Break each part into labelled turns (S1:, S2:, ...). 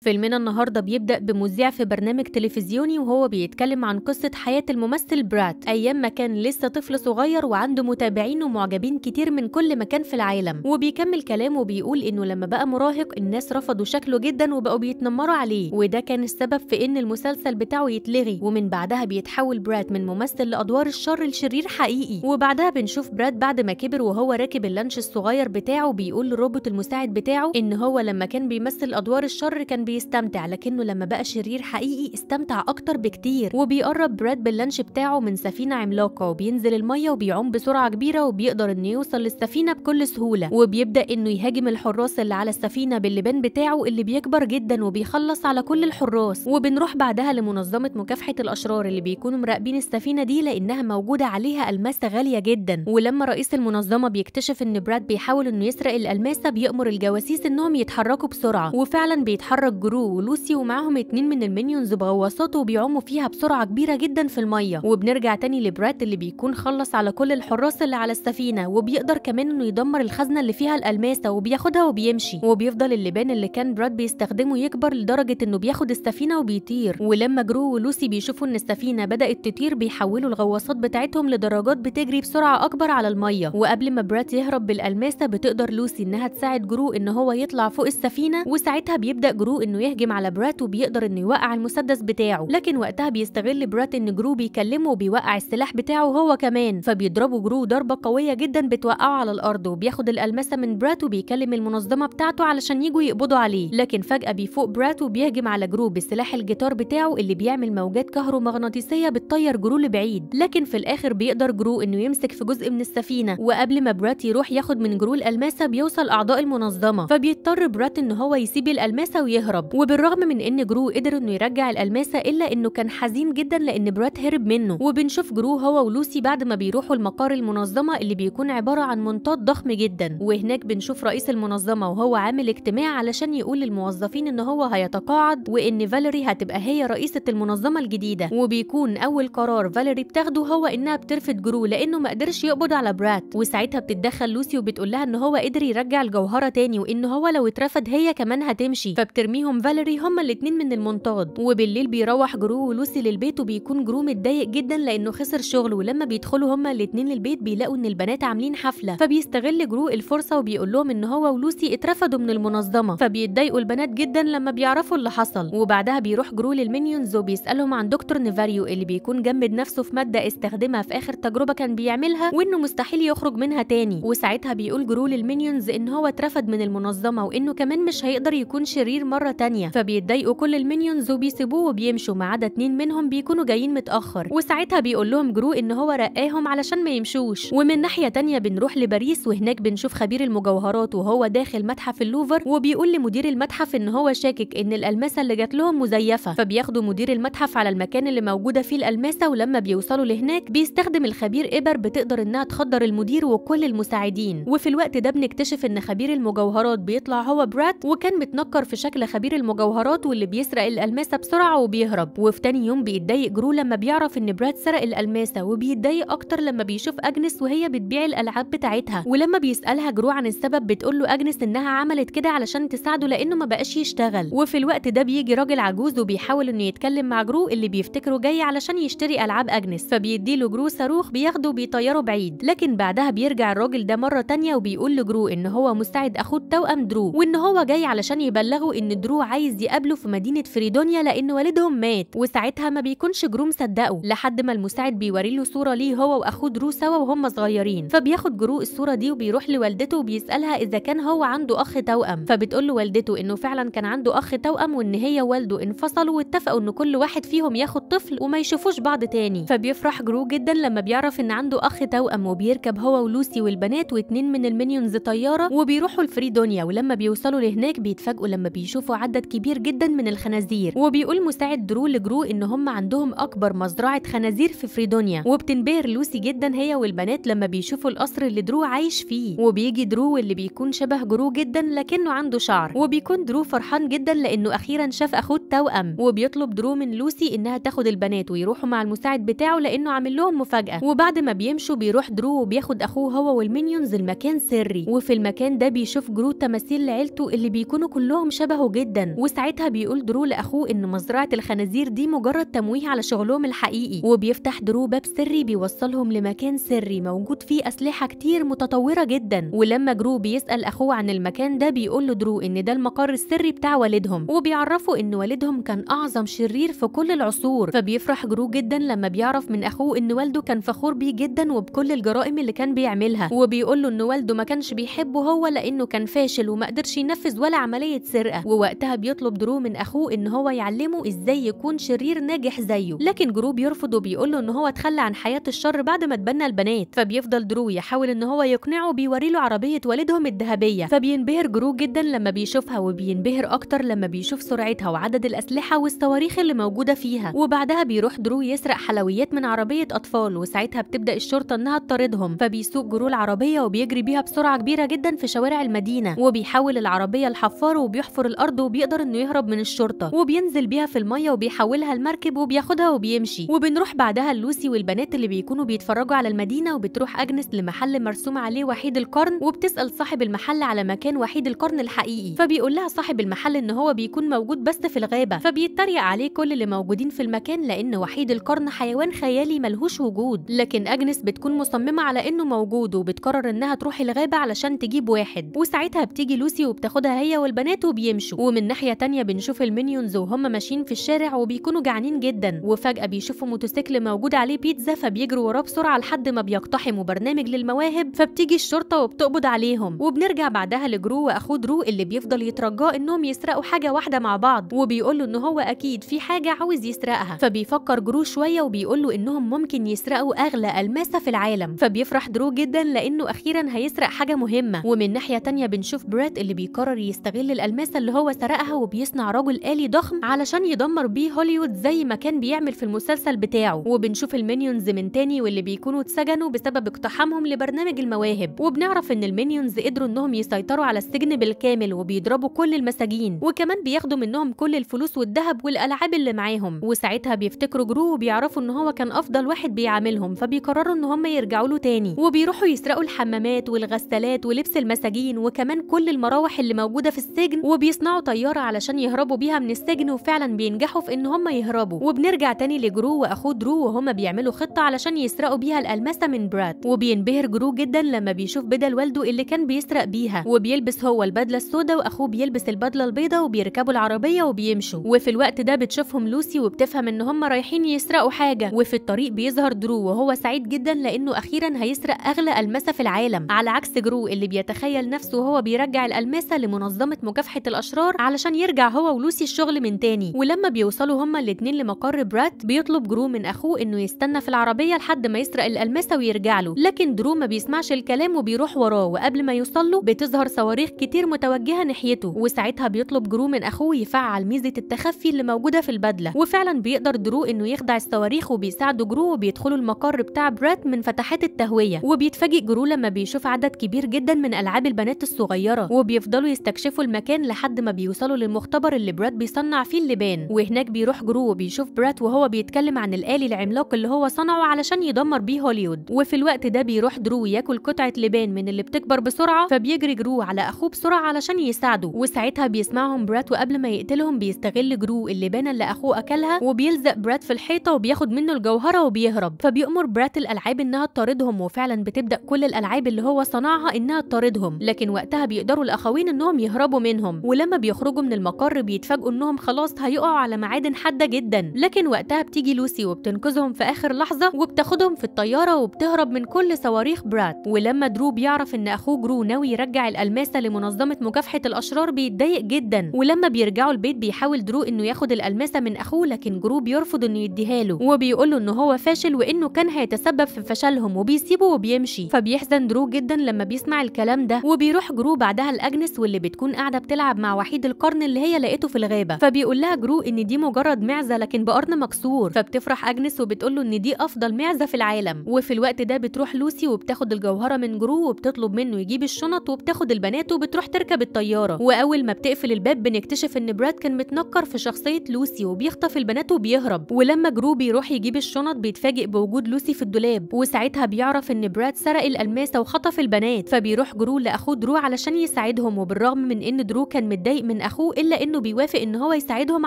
S1: فيلمنا النهارده بيبدأ بمذيع في برنامج تلفزيوني وهو بيتكلم عن قصة حياة الممثل برات أيام ما كان لسه طفل صغير وعنده متابعين ومعجبين كتير من كل مكان في العالم وبيكمل كلامه وبيقول إنه لما بقى مراهق الناس رفضوا شكله جدا وبقوا بيتنمروا عليه وده كان السبب في إن المسلسل بتاعه يتلغي ومن بعدها بيتحول برات من ممثل لأدوار الشر لشرير حقيقي وبعدها بنشوف برات بعد ما كبر وهو راكب اللانش الصغير بتاعه بيقول للروبوت المساعد بتاعه إن هو لما كان بيمثل أدوار الشر كان بيستمتع لكنه لما بقى شرير حقيقي استمتع أكتر بكتير وبيقرب براد باللانش بتاعه من سفينة عملاقة وبينزل المية وبيعوم بسرعة كبيرة وبيقدر إنه يوصل للسفينة بكل سهولة وبيبدأ إنه يهاجم الحراس اللي على السفينة باللبان بتاعه اللي بيكبر جدا وبيخلص على كل الحراس وبنروح بعدها لمنظمة مكافحة الأشرار اللي بيكونوا مراقبين السفينة دي لأنها موجودة عليها ألماسة غالية جدا ولما رئيس المنظمة بيكتشف إن براد بيحاول إنه يسرق الألماسة بيأمر الجواسيس إنهم يتحركوا بسرعة وفعلا بيتحرك جرو ولوسي ومعاهم اتنين من المينيونز بغواصات وبيعوموا فيها بسرعه كبيره جدا في الميه وبنرجع تاني لبرات اللي بيكون خلص على كل الحراس اللي على السفينه وبيقدر كمان انه يدمر الخزنه اللي فيها الالماسه وبياخدها وبيمشي وبيفضل اللبان اللي كان براد بيستخدمه يكبر لدرجه انه بياخد السفينه وبيطير ولما جرو ولوسي بيشوفوا ان السفينه بدات تطير بيحولوا الغواصات بتاعتهم لدرجات بتجري بسرعه اكبر على الميه وقبل ما برات يهرب بالالماسه بتقدر لوسي انها تساعد جرو ان هو يطلع فوق السفينه وساعتها بيبدا جرو انه يهجم على برات وبيقدر انه يوقع المسدس بتاعه لكن وقتها بيستغل برات ان جرو بيكلمه وبيوقع السلاح بتاعه هو كمان فبيضربه جرو ضربه قويه جدا بتوقعه على الارض وبياخد الالمسه من برات وبيكلم المنظمه بتاعته علشان يجوا يقبضوا عليه لكن فجاه بيفوق برات وبيهجم على جرو بسلاح الجيتار بتاعه اللي بيعمل موجات كهرومغناطيسيه بتطير جرو لبعيد لكن في الاخر بيقدر جرو انه يمسك في جزء من السفينه وقبل ما برات يروح ياخد من جرو الالماسه بيوصل اعضاء المنظمه فبيضطر برات ان هو يسيب الالماسه ويهرب هرب وبالرغم من ان جرو قدر انه يرجع الالماسه الا انه كان حزين جدا لان برات هرب منه وبنشوف جرو هو ولوسي بعد ما بيروحوا المقر المنظمه اللي بيكون عباره عن منطاد ضخم جدا وهناك بنشوف رئيس المنظمه وهو عامل اجتماع علشان يقول للموظفين ان هو هيتقاعد وان فاليري هتبقى هي رئيسه المنظمه الجديده وبيكون اول قرار فاليري بتاخده هو انها بترفض جرو لانه ما قدرش يقبض على برات وساعتها بتتدخل لوسي وبتقول لها ان هو قدر يرجع الجوهره تاني وان هو لو اترفض هي كمان هتمشي فبترميه عليهم فاليري هما الاتنين من المنطاد وبالليل بيروح جرو ولوسي للبيت وبيكون جرو متضايق جدا لانه خسر شغله ولما بيدخلوا هما الاتنين البيت بيلاقوا ان البنات عاملين حفله فبيستغل جرو الفرصه وبيقول لهم ان هو ولوسي اترفدوا من المنظمه فبيتضايقوا البنات جدا لما بيعرفوا اللي حصل وبعدها بيروح جرو للمينيونز وبيسالهم عن دكتور نيفاريو اللي بيكون جمد نفسه في ماده استخدمها في اخر تجربه كان بيعملها وانه مستحيل يخرج منها تاني وساعتها بيقول جرو للمينيونز ان هو اترفد من المنظمه وانه كمان مش هيقدر يكون شرير مره تانية فبيتضايقوا كل المينيونز وبيسيبوه وبيمشوا ما عدا اتنين منهم بيكونوا جايين متاخر وساعتها بيقول لهم جرو ان هو رقاهم علشان ما يمشوش ومن ناحيه تانية بنروح لباريس وهناك بنشوف خبير المجوهرات وهو داخل متحف اللوفر وبيقول لمدير المتحف ان هو شاكك ان الالماسه اللي جات لهم مزيفه فبياخدوا مدير المتحف على المكان اللي موجوده فيه الالماسه ولما بيوصلوا لهناك بيستخدم الخبير ابر بتقدر انها تخدر المدير وكل المساعدين وفي الوقت ده بنكتشف ان خبير المجوهرات بيطلع هو برات وكان متنكر في شكل خبير كبير المجوهرات واللي بيسرق الألماسة بسرعة وبيهرب وفي تاني يوم بيتضايق جرو لما بيعرف إن براد سرق الألماسة وبيتضايق أكتر لما بيشوف أجنس وهي بتبيع الألعاب بتاعتها ولما بيسألها جرو عن السبب بتقول له أجنس إنها عملت كده علشان تساعده لأنه ما بقاش يشتغل وفي الوقت ده بيجي راجل عجوز وبيحاول إنه يتكلم مع جرو اللي بيفتكره جاي علشان يشتري ألعاب أجنس فبيديله جرو صاروخ بياخده وبيطيره بعيد لكن بعدها بيرجع الراجل ده مرة تانية وبيقول لجرو إن هو مساعد أخوه التوأم درو وإن هو جاي علشان يبلغه إن درو جرو عايز يقابله في مدينه فريدونيا لان والدهم مات وساعتها ما بيكونش جرو مصدقه لحد ما المساعد بيوري له صوره ليه هو واخوه درو سوا وهم صغيرين فبياخد جرو الصوره دي وبيروح لوالدته وبيسالها اذا كان هو عنده اخ توأم فبتقول له والدته انه فعلا كان عنده اخ توأم وان هي ووالده انفصلوا واتفقوا ان كل واحد فيهم ياخد طفل وما يشوفوش بعض تاني فبيفرح جرو جدا لما بيعرف ان عنده اخ توأم وبيركب هو ولوسي والبنات واتنين من المينيونز طياره وبيروحوا لفريدونيا ولما بيوصلوا لهناك بيتفاجئوا لما بيشوفوا عدد كبير جدا من الخنازير وبيقول مساعد درو لجرو ان هم عندهم اكبر مزرعه خنازير في فريدونيا وبتنبهر لوسي جدا هي والبنات لما بيشوفوا القصر اللي درو عايش فيه وبيجي درو اللي بيكون شبه جرو جدا لكنه عنده شعر وبيكون درو فرحان جدا لانه اخيرا شاف اخوه التوأم وبيطلب درو من لوسي انها تاخد البنات ويروحوا مع المساعد بتاعه لانه عامل لهم مفاجاه وبعد ما بيمشوا بيروح درو وبياخد اخوه هو والمينيونز المكان سري وفي المكان ده بيشوف جرو تماثيل لعيلته اللي بيكونوا كلهم شبهه جدا جدا وساعتها بيقول درو لاخوه ان مزرعه الخنازير دي مجرد تمويه على شغلهم الحقيقي وبيفتح درو باب سري بيوصلهم لمكان سري موجود فيه اسلحه كتير متطوره جدا ولما جرو بيسال اخوه عن المكان ده بيقول له درو ان ده المقر السري بتاع والدهم وبيعرفه ان والدهم كان اعظم شرير في كل العصور فبيفرح جرو جدا لما بيعرف من اخوه ان والده كان فخور بيه جدا وبكل الجرائم اللي كان بيعملها وبيقول له ان والده ما كانش بيحبه هو لانه كان فاشل وما قدرش ينفذ ولا عمليه سرقه ووقت وقتها بيطلب درو من اخوه ان هو يعلمه ازاي يكون شرير ناجح زيه لكن جرو بيرفض وبيقول له ان هو اتخلى عن حياه الشر بعد ما اتبنى البنات فبيفضل درو يحاول ان هو يقنعه بيوري له عربيه والدهم الذهبيه فبينبهر جرو جدا لما بيشوفها وبينبهر اكتر لما بيشوف سرعتها وعدد الاسلحه والصواريخ اللي موجوده فيها وبعدها بيروح درو يسرق حلويات من عربيه اطفال وساعتها بتبدا الشرطه انها تطاردهم فبيسوق جرو العربيه وبيجري بيها بسرعه كبيره جدا في شوارع المدينه وبيحاول العربيه الحفار وبيحفر الارض وبيقدر انه يهرب من الشرطه وبينزل بيها في الميه وبيحولها لمركب وبياخدها وبيمشي وبنروح بعدها لوسي والبنات اللي بيكونوا بيتفرجوا على المدينه وبتروح اجنس لمحل مرسوم عليه وحيد القرن وبتسال صاحب المحل على مكان وحيد القرن الحقيقي فبيقول لها صاحب المحل ان هو بيكون موجود بس في الغابه فبيتريق عليه كل اللي موجودين في المكان لان وحيد القرن حيوان خيالي ملهوش وجود لكن اجنس بتكون مصممه على انه موجود وبتقرر انها تروح الغابه علشان تجيب واحد وساعتها بتيجي لوسي وبتاخدها هي والبنات وبيمشوا ومن ناحية تانية بنشوف المينيونز وهم ماشيين في الشارع وبيكونوا جعانين جدا وفجأة بيشوفوا موتوسيكل موجود عليه بيتزا فبيجروا وراه بسرعة لحد ما بيقتحموا برنامج للمواهب فبتيجي الشرطة وبتقبض عليهم وبنرجع بعدها لجرو وأخوه درو اللي بيفضل يترجاه إنهم يسرقوا حاجة واحدة مع بعض وبيقول له إن هو أكيد في حاجة عاوز يسرقها فبيفكر جرو شوية وبيقول له إنهم ممكن يسرقوا أغلى ألماسة في العالم فبيفرح درو جدا لأنه أخيرا هيسرق حاجة مهمة ومن ناحية تانية بنشوف برات اللي بيقرر يستغل الألماسة اللي هو سرقها سرقها وبيصنع رجل آلي ضخم علشان يدمر بيه هوليوود زي ما كان بيعمل في المسلسل بتاعه وبنشوف المينيونز من تاني واللي بيكونوا اتسجنوا بسبب اقتحامهم لبرنامج المواهب وبنعرف ان المينيونز قدروا انهم يسيطروا على السجن بالكامل وبيضربوا كل المساجين وكمان بياخدوا منهم كل الفلوس والذهب والالعاب اللي معاهم وساعتها بيفتكروا جرو وبيعرفوا ان هو كان افضل واحد بيعاملهم فبيقرروا ان هم يرجعوا له تاني وبيروحوا يسرقوا الحمامات والغسالات ولبس المساجين وكمان كل المراوح اللي موجوده في السجن وبيصنعوا صغيره علشان يهربوا بيها من السجن وفعلا بينجحوا في ان هم يهربوا وبنرجع تاني لجرو واخوه درو وهما بيعملوا خطه علشان يسرقوا بيها الالماسه من براد وبينبهر جرو جدا لما بيشوف بدل والده اللي كان بيسرق بيها وبيلبس هو البدله السوداء واخوه بيلبس البدله البيضاء وبيركبوا العربيه وبيمشوا وفي الوقت ده بتشوفهم لوسي وبتفهم ان هم رايحين يسرقوا حاجه وفي الطريق بيظهر درو وهو سعيد جدا لانه اخيرا هيسرق اغلى الماسه في العالم على عكس جرو اللي بيتخيل نفسه وهو بيرجع الالماسه لمنظمه مكافحه الاشرار علشان يرجع هو ولوسي الشغل من تاني ولما بيوصلوا هما الاتنين لمقر برات بيطلب جرو من اخوه انه يستنى في العربيه لحد ما يسرق الالماسه ويرجع له لكن درو ما بيسمعش الكلام وبيروح وراه وقبل ما يوصل له بتظهر صواريخ كتير متوجهه ناحيته وساعتها بيطلب جرو من اخوه يفعل ميزه التخفي اللي موجوده في البدله وفعلا بيقدر درو انه يخدع الصواريخ وبيساعده جرو وبيدخلوا المقر بتاع برات من فتحات التهويه وبيتفاجئ جرو لما بيشوف عدد كبير جدا من العاب البنات الصغيره وبيفضلوا يستكشفوا المكان لحد ما بي بيوصلوا للمختبر اللي براد بيصنع فيه اللبان وهناك بيروح جرو وبيشوف براد وهو بيتكلم عن الآلي العملاق اللي هو صنعه علشان يدمر بيه هوليود وفي الوقت ده بيروح درو ياكل قطعة لبان من اللي بتكبر بسرعة فبيجري جرو على أخوه بسرعة علشان يساعده وساعتها بيسمعهم براد وقبل ما يقتلهم بيستغل جرو اللبانة اللي أخوه أكلها وبيلزق براد في الحيطة وبياخد منه الجوهرة وبيهرب فبيأمر براد الألعاب إنها تطاردهم وفعلا بتبدأ كل الألعاب اللي هو صنعها إنها تطاردهم لكن وقتها بيقدروا الأخوين إنهم يهربوا منهم ولما بيخ بيخرجوا من المقر بيتفاجئوا انهم خلاص هيقعوا على معادن حاده جدا لكن وقتها بتيجي لوسي وبتنقذهم في اخر لحظه وبتاخدهم في الطياره وبتهرب من كل صواريخ براد ولما درو بيعرف ان اخوه جرو ناوي يرجع الالماسه لمنظمه مكافحه الاشرار بيتضايق جدا ولما بيرجعوا البيت بيحاول درو انه ياخد الالماسه من اخوه لكن جرو بيرفض انه يديها له وبيقول له ان هو فاشل وانه كان هيتسبب في فشلهم وبيسيبه وبيمشي فبيحزن درو جدا لما بيسمع الكلام ده وبيروح جرو بعدها لاجنس واللي بتكون قاعده بتلعب مع وحيد القرن اللي هي لقيته في الغابه فبيقول لها جرو ان دي مجرد معزه لكن بقرن مكسور فبتفرح اجنس وبتقول له ان دي افضل معزه في العالم وفي الوقت ده بتروح لوسي وبتاخد الجوهره من جرو وبتطلب منه يجيب الشنط وبتاخد البنات وبتروح تركب الطياره واول ما بتقفل الباب بنكتشف ان براد كان متنكر في شخصيه لوسي وبيخطف البنات وبيهرب ولما جرو بيروح يجيب الشنط بيتفاجئ بوجود لوسي في الدولاب وساعتها بيعرف ان براد سرق الالماسه وخطف البنات فبيروح جرو لاخوه درو علشان يساعدهم وبالرغم من ان درو كان متضايق من من اخوه الا انه بيوافق ان هو يساعدهم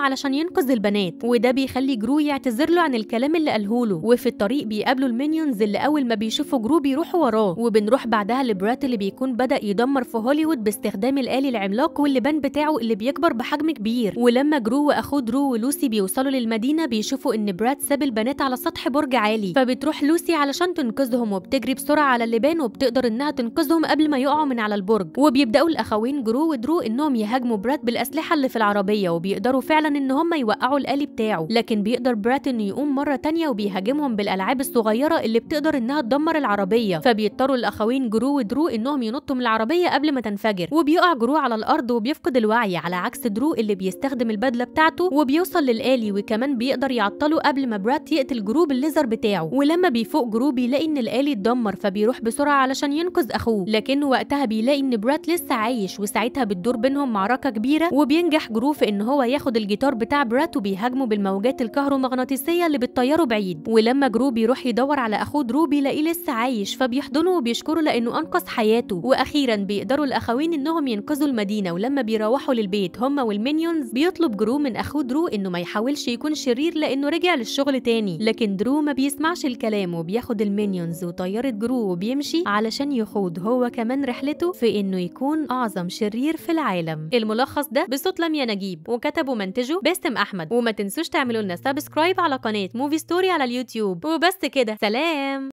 S1: علشان ينقذ البنات وده بيخلي جرو يعتذر له عن الكلام اللي قاله له وفي الطريق بيقابلوا المينيونز اللي اول ما بيشوفوا جرو بيروحوا وراه وبنروح بعدها لبرات اللي بيكون بدا يدمر في هوليوود باستخدام الالي العملاق واللبان بتاعه اللي بيكبر بحجم كبير ولما جرو واخوه درو ولوسي بيوصلوا للمدينه بيشوفوا ان برات ساب البنات على سطح برج عالي فبتروح لوسي علشان تنقذهم وبتجري بسرعه على اللبان وبتقدر انها تنقذهم قبل ما يقعوا من على البرج وبيبداوا الاخوين جرو ودرو انهم يهاجموا برات لك بالاسلحه اللي في العربيه وبيقدروا فعلا ان هم يوقعوا الالي بتاعه لكن بيقدر براتن يقوم مره تانية وبيهاجمهم بالالعاب الصغيره اللي بتقدر انها تدمر العربيه فبيضطروا الاخوين جرو ودرو انهم ينطوا من العربيه قبل ما تنفجر وبيقع جرو على الارض وبيفقد الوعي على عكس درو اللي بيستخدم البدله بتاعته وبيوصل للالي وكمان بيقدر يعطله قبل ما برات يقتل جرو بالليزر بتاعه ولما بيفوق جرو بيلاقي ان الالي اتدمر فبيروح بسرعه علشان ينقذ اخوه لكنه وقتها بيلاقي ان برات لسه عايش وساعتها بتدور بينهم معركه كبيره كبيره وبينجح جرو في ان هو ياخد الجيتار بتاع برات وبيهاجمه بالموجات الكهرومغناطيسيه اللي بتطيره بعيد ولما جرو بيروح يدور على اخوه درو بيلاقيه لسه عايش فبيحضنه وبيشكره لانه انقذ حياته واخيرا بيقدروا الاخوين انهم ينقذوا المدينه ولما بيروحوا للبيت هما والمينيونز بيطلب جرو من اخوه درو انه ما يحاولش يكون شرير لانه رجع للشغل تاني لكن درو ما بيسمعش الكلام وبياخد المينيونز وطياره جرو وبيمشي علشان يخوض هو كمان رحلته في انه يكون اعظم شرير في العالم الملخص الملخص ده بصوت لميا نجيب وكتبه منتجه باسم احمد وما تنسوش تعملوا لنا سبسكرايب على قناه موفي ستوري على اليوتيوب وبس كده سلام